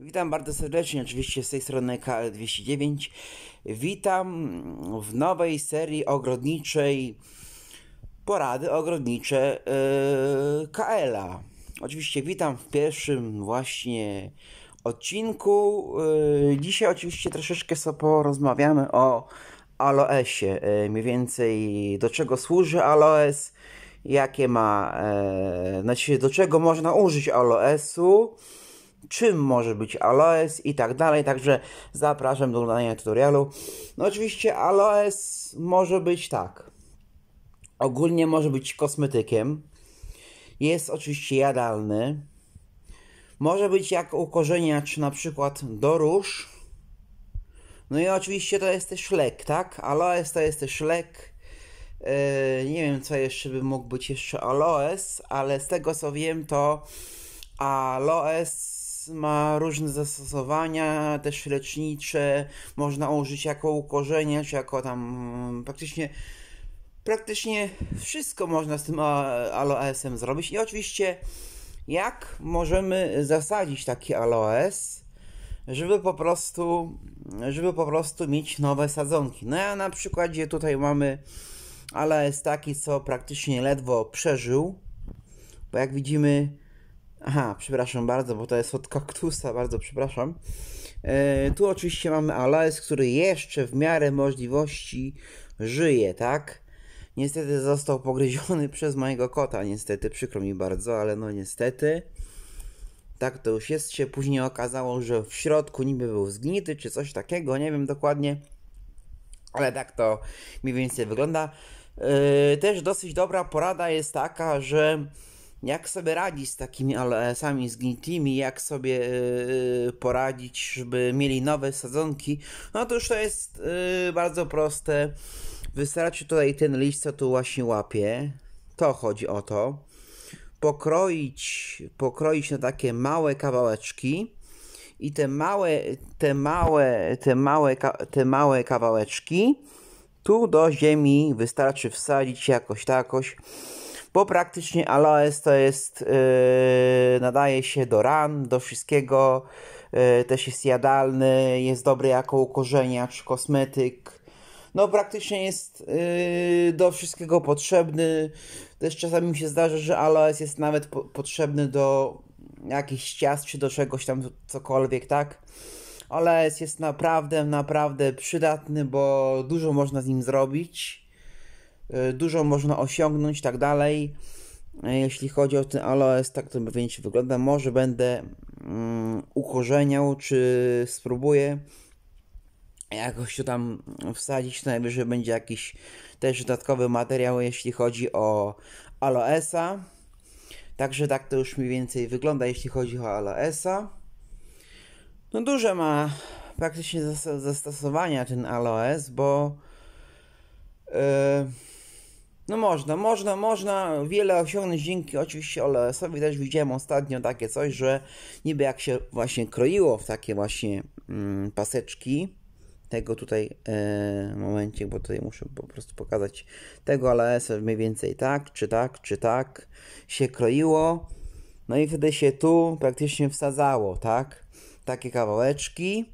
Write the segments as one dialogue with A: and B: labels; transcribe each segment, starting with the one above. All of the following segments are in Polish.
A: Witam bardzo serdecznie, oczywiście z tej strony KL209. Witam w nowej serii ogrodniczej porady ogrodnicze yy, kl Oczywiście witam w pierwszym właśnie odcinku. Yy, dzisiaj oczywiście troszeczkę sobie porozmawiamy o aloesie. Yy, mniej więcej do czego służy aloes, jakie ma, yy, znaczy do czego można użyć aloesu czym może być aloes i tak dalej, także zapraszam do oglądania tutorialu. No oczywiście aloes może być tak, ogólnie może być kosmetykiem, jest oczywiście jadalny, może być jak ukorzeniacz na przykład do róż, no i oczywiście to jest też lek, tak? Aloes to jest też lek. Yy, nie wiem, co jeszcze by mógł być jeszcze aloes, ale z tego co wiem, to aloes ma różne zastosowania, też lecznicze, można użyć jako czy jako tam mm, praktycznie praktycznie wszystko można z tym aloesem zrobić i oczywiście jak możemy zasadzić taki aloes, żeby po prostu, żeby po prostu mieć nowe sadzonki. No ja na przykładzie tutaj mamy aloes taki, co praktycznie ledwo przeżył, bo jak widzimy Aha, przepraszam bardzo, bo to jest od kaktusa, bardzo przepraszam. E, tu oczywiście mamy Aloes, który jeszcze w miarę możliwości żyje, tak? Niestety został pogryziony przez mojego kota, niestety, przykro mi bardzo, ale no niestety. Tak to już jest się, później okazało, że w środku niby był zgnity czy coś takiego, nie wiem dokładnie. Ale tak to mniej więcej wygląda. E, też dosyć dobra porada jest taka, że jak sobie radzić z takimi aloesami zgnitymi, jak sobie y, y, poradzić, żeby mieli nowe sadzonki, no to już to jest y, bardzo proste. Wystarczy tutaj ten liść, co tu właśnie łapie. To chodzi o to. Pokroić, pokroić na takie małe kawałeczki i te małe, te małe, te małe, te małe kawałeczki tu do ziemi wystarczy wsadzić jakoś takoś bo praktycznie Aloes to jest, yy, nadaje się do ran, do wszystkiego, yy, też jest jadalny, jest dobry jako ukorzeniacz, kosmetyk, no praktycznie jest yy, do wszystkiego potrzebny, też czasami mi się zdarza, że Aloes jest nawet po potrzebny do jakichś ciast czy do czegoś tam, cokolwiek, tak? Aloes jest naprawdę, naprawdę przydatny, bo dużo można z nim zrobić Y, dużo można osiągnąć, tak dalej. Y, jeśli chodzi o ten aloes, tak to pewnie się wygląda. Może będę mm, ukorzeniał, czy spróbuję jakoś to tam wsadzić. Najwyżej będzie jakiś też dodatkowy materiał, jeśli chodzi o aloesa. Także tak to już mniej więcej wygląda, jeśli chodzi o aloesa. No duże ma praktycznie zastosowania ten aloes, bo yy, no można, można, można wiele osiągnąć dzięki oczywiście OLS-owi. Też widziałem ostatnio takie coś, że niby jak się właśnie kroiło w takie właśnie mm, paseczki, tego tutaj e, momencie, bo tutaj muszę po prostu pokazać tego OLS-a mniej więcej tak, czy tak, czy tak się kroiło. No i wtedy się tu praktycznie wsadzało, tak? Takie kawałeczki.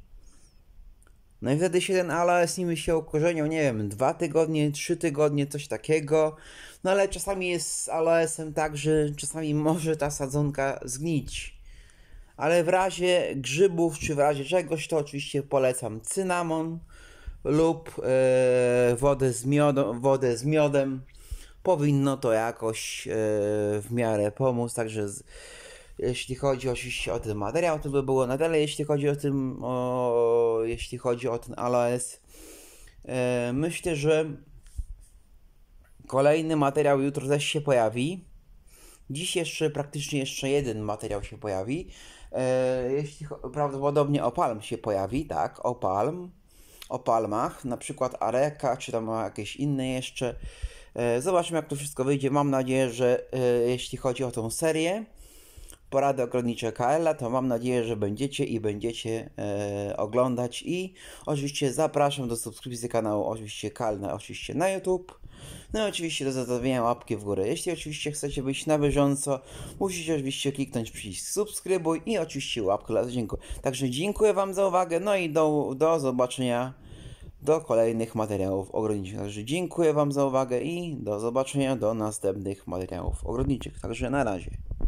A: No i wtedy się ten ALS nimi się ukorzenią, nie wiem, dwa tygodnie, trzy tygodnie, coś takiego. No ale czasami jest z ALS-em tak, że czasami może ta sadzonka zgnić. Ale w razie grzybów czy w razie czegoś, to oczywiście polecam cynamon lub yy, wodę, z miodą, wodę z miodem. Powinno to jakoś yy, w miarę pomóc, także. Z, jeśli chodzi oczywiście o ten materiał, to by było na tyle. Jeśli chodzi o tym, o, jeśli chodzi o ten aloes, e, myślę, że kolejny materiał jutro też się pojawi. Dziś jeszcze praktycznie jeszcze jeden materiał się pojawi. E, jeśli prawdopodobnie o Palm się pojawi, tak, o Palm, o Palmach, na przykład Areka, czy tam jakieś inne jeszcze. E, zobaczmy, zobaczymy, jak to wszystko wyjdzie. Mam nadzieję, że jeśli chodzi o tą serię, porady ogrodnicze KL, to mam nadzieję, że będziecie i będziecie e, oglądać i oczywiście zapraszam do subskrypcji kanału, oczywiście KL, no, oczywiście na YouTube. No i oczywiście do zostawienia łapki w górę. Jeśli oczywiście chcecie być na bieżąco, musicie oczywiście kliknąć przycisk subskrybuj i oczywiście łapkę dla dziękuję. Także dziękuję Wam za uwagę, no i do, do zobaczenia do kolejnych materiałów ogrodniczych. Także dziękuję Wam za uwagę i do zobaczenia do następnych materiałów ogrodniczych. Także na razie.